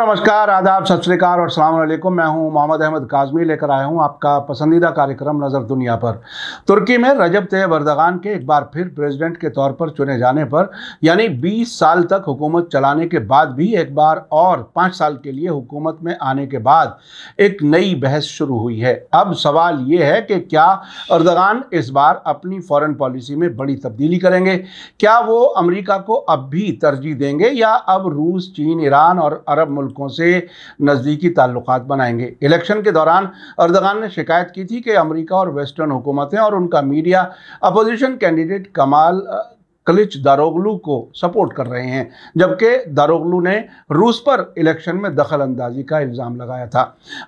नमस्कार आदाब सत श्रीकाल और सलामकुम मैं हूं मोहम्मद अहमद काजमी लेकर आया हूं आपका पसंदीदा कार्यक्रम नज़र दुनिया पर तुर्की में रजब तय अर्दगान के एक बार फिर प्रेसिडेंट के तौर पर चुने जाने पर यानी 20 साल तक हुकूमत चलाने के बाद भी एक बार और पाँच साल के लिए हुकूमत में आने के बाद एक नई बहस शुरू हुई है अब सवाल ये है कि क्या अर्दगान इस बार अपनी फॉरन पॉलिसी में बड़ी तब्दीली करेंगे क्या वो अमरीका को अब भी तरजीह देंगे या अब रूस चीन ईरान और अरब मुल्कों से नज़दीकी ताल्लुक बनाएंगे इलेक्शन के दौरान अर्दगान ने शिकायत की थी कि अमरीका और वेस्टर्न हुकूमतें और उनका मीडिया अपोजिशन कैंडिडेट कमाल कलिच दारोगलू को सपोर्ट कर रहे हैं जबकि दारोगलू ने रूस पर इलेक्शन में दखल अंदाजी का इल्ज़ाम लगाया था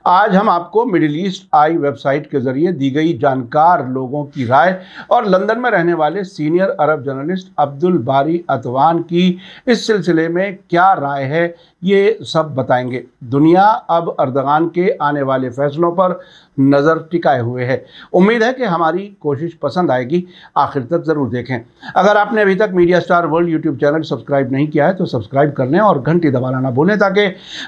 आज हम आपको मिडिल ईस्ट आई वेबसाइट के ज़रिए दी गई जानकार लोगों की राय और लंदन में रहने वाले सीनियर अरब जर्नलिस्ट अब्दुल बारी अतवान की इस सिलसिले में क्या राय है ये सब बताएंगे दुनिया अब अर्दगान के आने वाले फैसलों पर नज़र टिकाए हुए है उम्मीद है कि हमारी कोशिश पसंद आएगी आखिर तक ज़रूर देखें अगर आपने अभी तक Media Star World YouTube channel subscribe नहीं किया है तो सब्सक्राइब कर लें और घंटी दबाना ना भूलें ताकि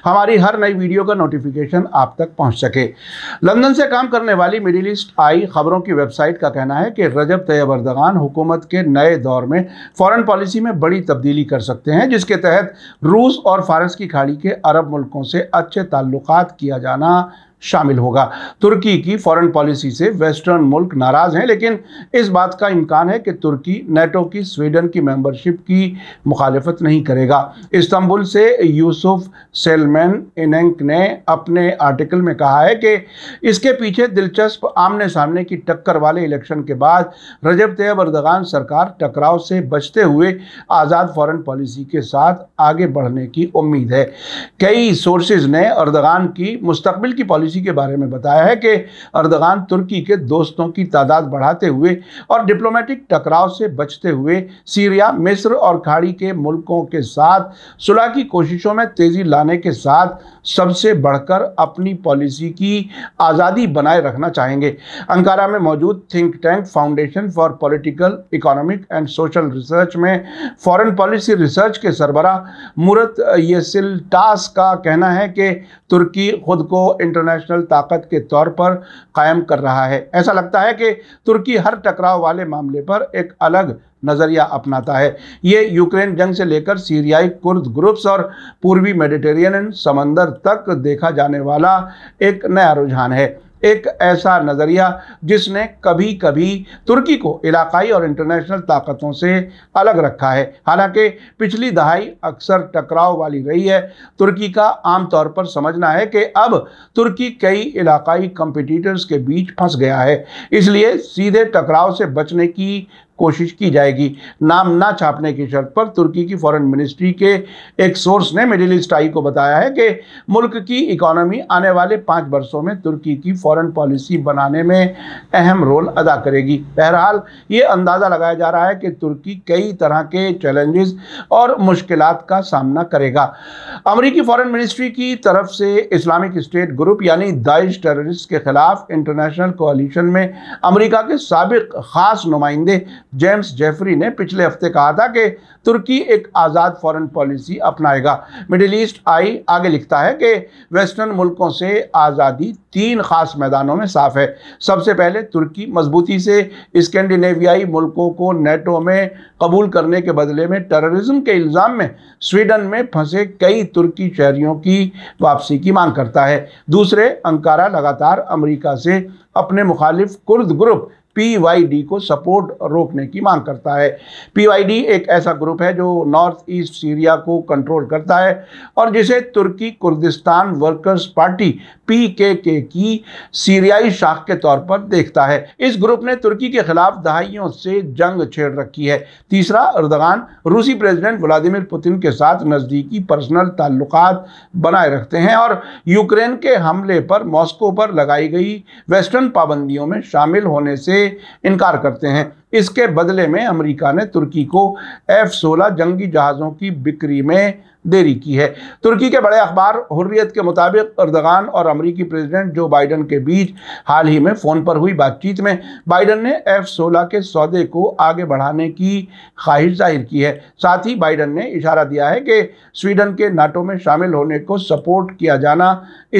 हमारी हर नई वीडियो का नोटिफिकेशन आप तक पहुंच सके लंदन से काम करने वाली मिडिल ईस्ट आई खबरों की वेबसाइट का कहना है कि रजब तैयब अर्दगान हुकूमत के नए दौर में फ़ॉरन पॉलिसी में बड़ी तब्दीली कर सकते हैं जिसके तहत रूस और फारस की खाड़ी के अरब मुल्कों से अच्छे ताल्लुक किया जाना शामिल होगा तुर्की की फॉरेन पॉलिसी से वेस्टर्न मुल्क नाराज हैं लेकिन इस बात का इम्कान है कि तुर्की नेटो की स्वीडन की मेंबरशिप की मुखालफत नहीं करेगा इस्तांबुल से यूसुफ सेलमैन इनक ने अपने आर्टिकल में कहा है कि इसके पीछे दिलचस्प आमने सामने की टक्कर वाले इलेक्शन के बाद रजब तैयब अर्दगान सरकार टकराव से बचते हुए आज़ाद फॉरन पॉलिसी के साथ आगे बढ़ने की उम्मीद है कई सोर्सेज ने अर्दगान की मुस्तबिल की पॉलिसी पॉलिसी के बारे में बताया है कि अर्दगान तुर्की के दोस्तों की तादाद बढ़ाते हुए और डिप्लोमेटिक टकराव से बचते हुए सीरिया मिस्र और खाड़ी के मुल्कों के साथ सुलह की कोशिशों में तेज़ी लाने के साथ सबसे बढ़कर अपनी पॉलिसी की आज़ादी बनाए रखना चाहेंगे अंकारा में मौजूद think tank foundation for political economic and social research में फॉरेन पॉलिसी रिसर्च के सरबरा मूरत यसिल टास का कहना है कि तुर्की खुद को इंटरनेशनल इंटरनेशनल ताकत के तौर पर कायम कर रहा है ऐसा लगता है कि तुर्की हर टकराव वाले मामले पर एक अलग नज़रिया अपनाता है ये यूक्रेन जंग से लेकर सीरियाई कुर्द ग्रुप्स और पूर्वी मेडिटेरियन समंदर तक देखा जाने वाला एक नया रुझान है एक ऐसा नज़रिया जिसने कभी कभी तुर्की को इलाकाई और इंटरनेशनल ताकतों से अलग रखा है हालांकि पिछली दहाई अक्सर टकराव वाली रही है तुर्की का आमतौर पर समझना है कि अब तुर्की कई इलाकाई कंपिटिटर्स के बीच फंस गया है इसलिए सीधे टकराव से बचने की कोशिश की जाएगी नाम ना छापने की शर्त पर तुर्की की फॉरेन मिनिस्ट्री के एक सोर्स ने मिडिल ईस्ट आई को बताया है कि मुल्क की इकोनॉमी आने वाले पाँच वर्षों में तुर्की की फॉरेन पॉलिसी बनाने में अहम रोल अदा करेगी बहरहाल ये अंदाज़ा लगाया जा रहा है कि तुर्की कई तरह के चैलेंजेस और मुश्किल का सामना करेगा अमरीकी फॉरन मिनिस्ट्री की तरफ से इस्लामिक स्टेट ग्रुप यानी दाइश टेररिस्ट के खिलाफ इंटरनेशनल कोलिशन में अमरीका के सबक खास नुमाइंदे जेम्स जेफरी ने पिछले हफ्ते कहा था कि तुर्की एक आज़ाद फॉरेन पॉलिसी अपनाएगा मिडिल ईस्ट आई आगे लिखता है कि वेस्टर्न मुल्कों से आज़ादी तीन खास मैदानों में साफ है सबसे पहले तुर्की मजबूती से स्कैंडिनेवियाई मुल्कों को नेटो में कबूल करने के बदले में टेररिज्म के इल्ज़ाम में स्वीडन में फंसे कई तुर्की शहरियों की वापसी की मांग करता है दूसरे अंकारा लगातार अमरीका से अपने मुखालिफ कुर्द ग्रुप पीवाईडी को सपोर्ट रोकने की मांग करता है पीवाईडी एक ऐसा ग्रुप है जो नॉर्थ ईस्ट सीरिया को कंट्रोल करता है और जिसे तुर्की कुर्दिस्तान वर्कर्स पार्टी पीकेके की सीरियाई शाख के तौर पर देखता है इस ग्रुप ने तुर्की के खिलाफ दहाइयों से जंग छेड़ रखी है तीसरा अर्दगान रूसी प्रेसिडेंट व्लादिमिर पुतिन के साथ नज़दीकी पर्सनल ताल्लुक बनाए रखते हैं और यूक्रेन के हमले पर मॉस्को पर लगाई गई वेस्टर्न पाबंदियों में शामिल होने से इनकार करते हैं इसके बदले में अमेरिका ने तुर्की को एफ सोलह जंगी जहाज़ों की बिक्री में देरी की है तुर्की के बड़े अखबार हुर्रियत के मुताबिक अर्दगान और अमरीकी प्रेसिडेंट जो बाइडन के बीच हाल ही में फ़ोन पर हुई बातचीत में बाइडन ने एफ सोलह के सौदे को आगे बढ़ाने की ख्वाहिश जाहिर की है साथ ही बाइडन ने इशारा दिया है कि स्वीडन के नाटो में शामिल होने को सपोर्ट किया जाना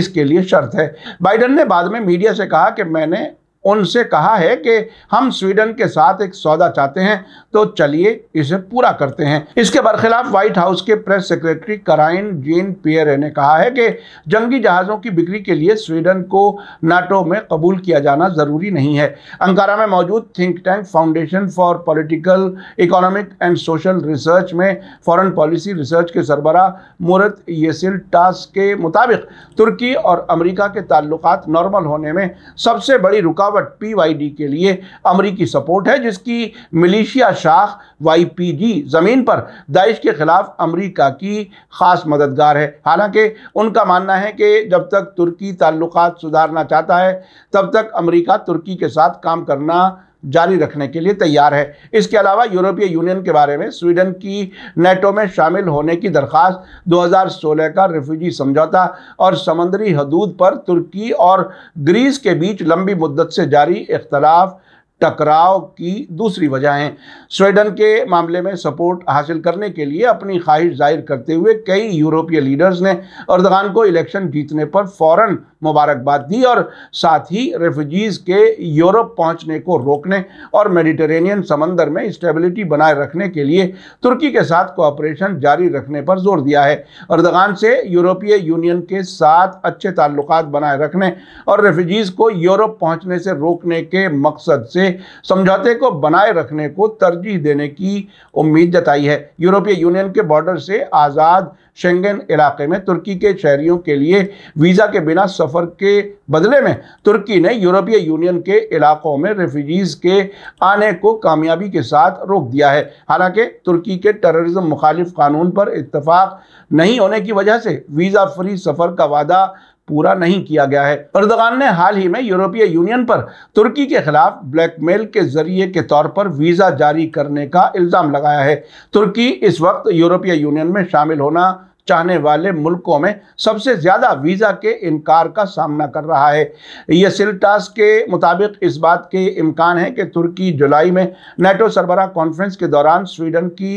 इसके लिए शर्त है बाइडन ने बाद में मीडिया से कहा कि मैंने उनसे कहा है कि हम स्वीडन के साथ एक सौदा चाहते हैं तो चलिए इसे पूरा करते हैं इसके बरखिलाफ व्हाइट हाउस के प्रेस सेक्रेटरी कराइन जेन पियर ने कहा है कि जंगी जहाज़ों की बिक्री के लिए स्वीडन को नाटो में कबूल किया जाना ज़रूरी नहीं है अंकारा में मौजूद think tank foundation for political economic and social research में फॉरन पॉलिसी रिसर्च के सरबरा मूरत यसिल टास के मुताबिक तुर्की और अमरीका के ताल्लुक नॉर्मल होने में सबसे बड़ी रुकावट रुकावट पीवाईडी के लिए अमरीकी सपोर्ट है जिसकी मिलिशिया शाख वाईपीजी ज़मीन पर दाइश के ख़िलाफ़ अमरीका की ख़ास मददगार है हालांकि उनका मानना है कि जब तक तुर्की ताल्लुकात सुधारना चाहता है तब तक अमरीका तुर्की के साथ काम करना जारी रखने के लिए तैयार है इसके अलावा यूरोपीय यूनियन के बारे में स्वीडन की नेटो में शामिल होने की दरख्वास्त 2016 का रिफ्यूजी समझौता और समंदरी हदूद पर तुर्की और ग्रीस के बीच लंबी मुद्दत से जारी इख्तलाफ टकराव की दूसरी वजह हैं स्वीडन के मामले में सपोर्ट हासिल करने के लिए अपनी ख्वाहिश जाहिर करते हुए कई यूरोपीय लीडर्स ने अर्दगान को इलेक्शन जीतने पर फौरन मुबारकबाद दी और साथ ही रेफ्यूजीज़ के यूरोप पहुंचने को रोकने और मेडिटेरेनियन समंदर में स्टेबिलिटी बनाए रखने के लिए तुर्की के साथ कोऑपरेशन जारी रखने पर जोर दिया है अर्दगान से यूरोपीय यूनियन के साथ अच्छे ताल्लुक बनाए रखने और रेफ्यूजीज़ को यूरोप पहुँचने से रोकने के मकसद से ने समझौते को बनाए रखने को तरजीह देने की उम्मीद जताई है यूरोपीय यूनियन के बॉर्डर से आज़ाद शेंगन इलाके में तुर्की के शहरियों के लिए वीज़ा के बिना सफ़र के बदले में तुर्की ने यूरोपीय यूनियन के इलाकों में रेफ्यूजीज़ के आने को कामयाबी के साथ रोक दिया है हालांकि तुर्की के टेररिज्म मुखालिफ कानून पर इतफाक़ नहीं होने की वजह से वीज़ा फ्री सफ़र का वादा पूरा नहीं किया गया है अर्दगान ने हाल ही में यूरोपीय यूनियन पर तुर्की के खिलाफ ब्लैकमेल के जरिए के तौर पर वीज़ा जारी करने का इल्ज़ाम लगाया है तुर्की इस वक्त यूरोपीय यूनियन में शामिल होना चाहने वाले मुल्कों में सबसे ज़्यादा वीज़ा के इनकार का सामना कर रहा है यह सिल्टास के मुताबिक इस बात के इम्कान है कि तुर्की जुलाई में नेटो सरबरा कॉन्फ्रेंस के दौरान स्वीडन की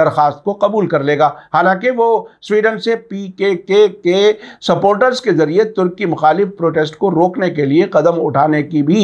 दरख्वास्त को कबूल कर लेगा हालांकि वो स्वीडन से पी के के, के सपोर्टर्स के ज़रिए तुर्की मुखालिफ प्रोटेस्ट को रोकने के लिए कदम उठाने की भी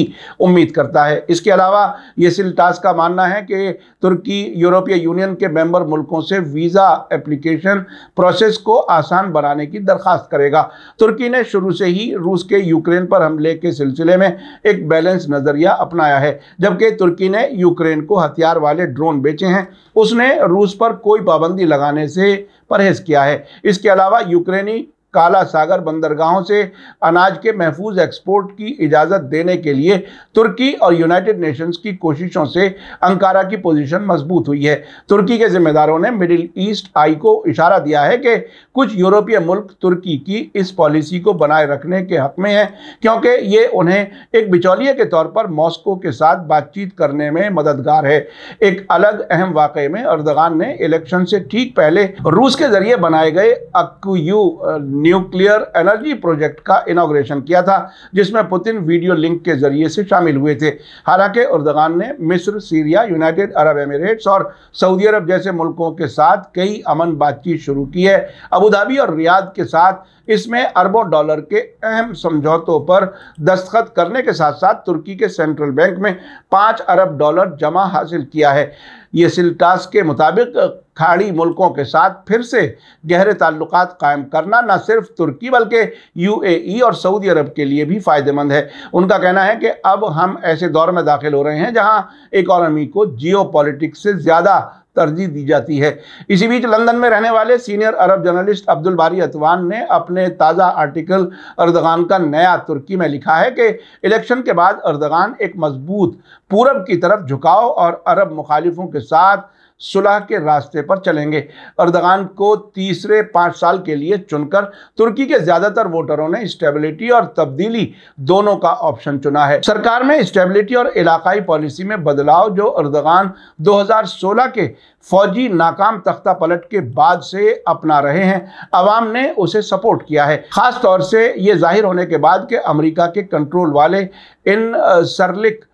उम्मीद करता है इसके अलावा यह सिल्टास का मानना है कि तुर्की यूरोपीय यूनियन के मेंबर मुल्कों से वीज़ा एप्लीकेशन प्रोसेस प्रोसेस को आसान बनाने की दरखास्त करेगा तुर्की ने शुरू से ही रूस के यूक्रेन पर हमले के सिलसिले में एक बैलेंस नज़रिया अपनाया है जबकि तुर्की ने यूक्रेन को हथियार वाले ड्रोन बेचे हैं उसने रूस पर कोई पाबंदी लगाने से परहेज किया है इसके अलावा यूक्रेनी काला सागर बंदरगाहों से अनाज के महफूज एक्सपोर्ट की इजाज़त देने के लिए तुर्की और यूनाइटेड नेशंस की कोशिशों से अंकारा की पोजीशन मजबूत हुई है तुर्की के जिम्मेदारों ने मिडिल ईस्ट आई को इशारा दिया है कि कुछ यूरोपीय मुल्क तुर्की की इस पॉलिसी को बनाए रखने के हक में है क्योंकि ये उन्हें एक बिचौलिए के तौर पर मॉस्को के साथ बातचीत करने में मददगार है एक अलग अहम वाक़े में अर्दगान ने इलेक्शन से ठीक पहले रूस के जरिए बनाए गए अक्यू न्यूक्लियर एनर्जी प्रोजेक्ट का इनाग्रेशन किया था जिसमें पुतिन वीडियो लिंक के जरिए से शामिल हुए थे हालांकि उर्दगान ने मिस्र सीरिया यूनाइटेड अरब एमिरेट्स और सऊदी अरब जैसे मुल्कों के साथ कई अमन बातचीत शुरू की है अबूधाबी और रियाद के साथ इसमें अरबों डॉलर के अहम समझौतों पर दस्तखत करने के साथ साथ तुर्की के सेंट्रल बैंक में पाँच अरब डॉलर जमा हासिल किया है ये सिल्टास के मुताबिक खाड़ी मुल्कों के साथ फिर से गहरे ताल्लुक कायम करना न सिर्फ तुर्की बल्कि ए और सऊदी अरब के लिए भी फ़ायदेमंद है उनका कहना है कि अब हम ऐसे दौर में दाखिल हो रहे हैं जहाँ इकॉनमी को जियो से ज़्यादा तरजीह दी जाती है इसी बीच लंदन में रहने वाले सीनियर अरब जर्नलिस्ट अब्दुल बारी अतवान ने अपने ताज़ा आर्टिकल अर्दगान का नया तुर्की में लिखा है कि इलेक्शन के बाद अर्दगान एक मजबूत पूरब की तरफ झुकाव और अरब मुखालिफों के साथ सुलह के रास्ते पर चलेंगे अर्दगान को तीसरे पाँच साल के लिए चुनकर तुर्की के ज़्यादातर वोटरों ने स्टेबिलिटी और तब्दीली दोनों का ऑप्शन चुना है सरकार में स्टेबिलिटी और इलाकाई पॉलिसी में बदलाव जो अर्दगान 2016 के फौजी नाकाम तख्ता पलट के बाद से अपना रहे हैं अवाम ने उसे सपोर्ट किया है ख़ास तौर से ये जाहिर होने के बाद कि अमरीका के कंट्रोल वाले इन सरलिक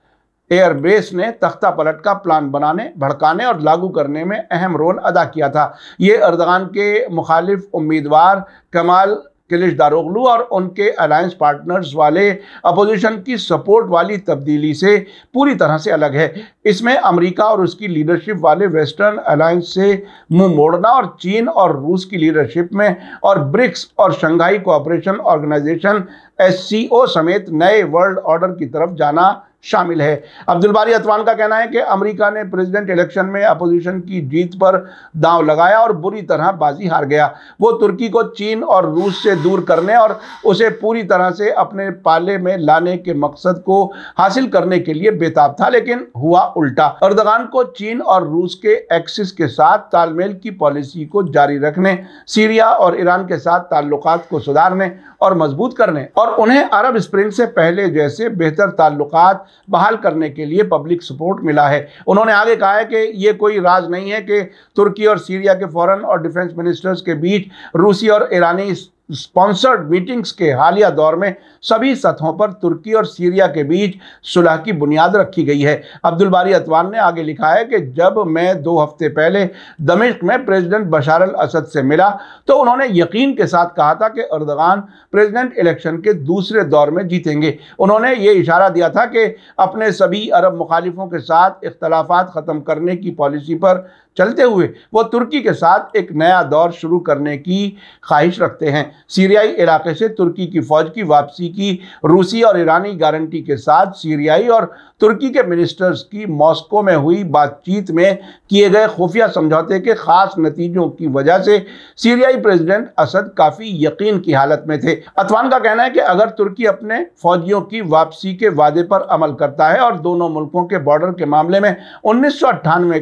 एयरबेस ने तख्ता पलट का प्लान बनाने भड़काने और लागू करने में अहम रोल अदा किया था ये अर्दगान के मुखालिफ उम्मीदवार कमाल किलिश दारोगलू और उनके अलायंस पार्टनर्स वाले अपोजिशन की सपोर्ट वाली तब्दीली से पूरी तरह से अलग है इसमें अमेरिका और उसकी लीडरशिप वाले वेस्टर्न अलायंस से मुंह मोड़ना और चीन और रूस की लीडरशिप में और ब्रिक्स और शंघाई कोऑपरेशन ऑर्गेनाइजेशन एस समेत नए वर्ल्ड ऑर्डर की तरफ जाना शामिल है अब्दुल बारी अतवान का कहना है कि अमेरिका ने प्रेसिडेंट इलेक्शन में अपोजिशन की जीत पर दांव लगाया और बुरी तरह बाजी हार गया वो तुर्की को चीन और रूस से दूर करने और उसे पूरी तरह से अपने पाले में लाने के मकसद को हासिल करने के लिए बेताब था लेकिन हुआ उल्टा अर्दगान को चीन और रूस के एक्सिस के साथ तालमेल की पॉलिसी को जारी रखने सीरिया और ईरान के साथ ताल्लुक को सुधारने और मजबूत करने और उन्हें अरब स्प्रिंग से पहले जैसे बेहतर ताल्लुकात बहाल करने के लिए पब्लिक सपोर्ट मिला है उन्होंने आगे कहा है कि ये कोई राज नहीं है कि तुर्की और सीरिया के फॉरेन और डिफेंस मिनिस्टर्स के बीच रूसी और ईरानी स्पॉन्सर्ड मीटिंग्स के हालिया दौर में सभी सतहों पर तुर्की और सीरिया के बीच सुलह की बुनियाद रखी गई है अब्दुल बारी अतवान ने आगे लिखा है कि जब मैं दो हफ्ते पहले दमिश्क में प्रेसिडेंट बशार अल असद से मिला तो उन्होंने यकीन के साथ कहा था कि अर्दगान प्रेसिडेंट इलेक्शन के दूसरे दौर में जीतेंगे उन्होंने ये इशारा दिया था कि अपने सभी अरब मुखालिफों के साथ इख्तलाफात ख़त्म करने की पॉलिसी पर चलते हुए वो तुर्की के साथ एक नया दौर शुरू करने की ख्वाहिश रखते हैं सीरियाई इलाके से तुर्की की फ़ौज की वापसी की रूसी और ईरानी गारंटी के साथ सीरियाई और तुर्की के मिनिस्टर्स की मॉस्को में हुई बातचीत में किए गए खुफिया समझौते के ख़ास नतीजों की वजह से सीरियाई प्रेसिडेंट असद काफ़ी यकीन की हालत में थे अतवान का कहना है कि अगर तुर्की अपने फौजियों की वापसी के वादे पर अमल करता है और दोनों मुल्कों के बॉर्डर के मामले में उन्नीस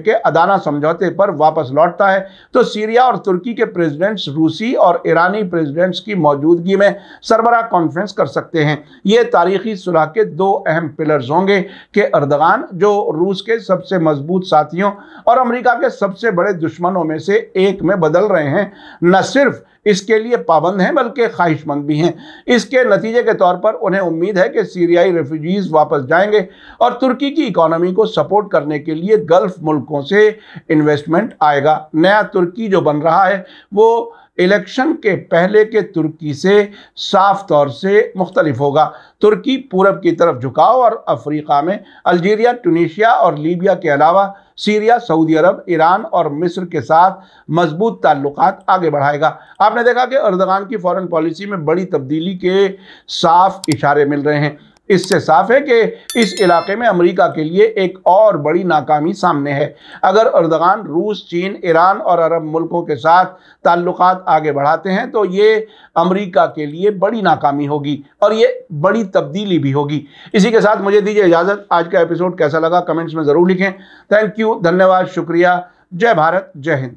के अदाना समझौते रास्ते पर वापस लौटता है तो सीरिया और तुर्की के प्रेसिडेंट्स रूसी और ईरानी प्रेसिडेंट्स की मौजूदगी में सरबरा कॉन्फ्रेंस कर सकते हैं ये तारीखी सुलह के दो अहम पिलर्स होंगे कि अर्दगान जो रूस के सबसे मजबूत साथियों और अमरीका के सबसे बड़े दुश्मनों में से एक में बदल रहे हैं न सिर्फ इसके लिए पाबंद हैं बल्कि ख्वाहिशमंद भी हैं इसके नतीजे के तौर पर उन्हें उम्मीद है कि सीरियाई रेफ्यूजीज़ वापस जाएंगे और तुर्की की इकोनॉमी को सपोर्ट करने के लिए गल्फ़ मुल्कों से इन्वेस्टमेंट आएगा नया तुर्की जो बन रहा है वो इलेक्शन के पहले के तुर्की से साफ तौर से मुख्तलिफ होगा तुर्की पूरब की तरफ झुकाव और अफ्रीका में अल्जीरिया टूनिशिया और लीबिया के अलावा सीरिया सऊदी अरब ईरान और मिस्र के साथ मजबूत ताल्लुक आगे बढ़ाएगा आपने देखा कि अर्दगान की फॉरेन पॉलिसी में बड़ी तब्दीली के साफ इशारे मिल रहे हैं इससे साफ है कि इस इलाके में अमेरिका के लिए एक और बड़ी नाकामी सामने है अगर अर्दगान रूस चीन ईरान और अरब मुल्कों के साथ ताल्लुक आगे बढ़ाते हैं तो ये अमेरिका के लिए बड़ी नाकामी होगी और ये बड़ी तब्दीली भी होगी इसी के साथ मुझे दीजिए इजाज़त आज का एपिसोड कैसा लगा कमेंट्स में ज़रूर लिखें थैंक यू धन्यवाद शुक्रिया जय भारत जय हिंद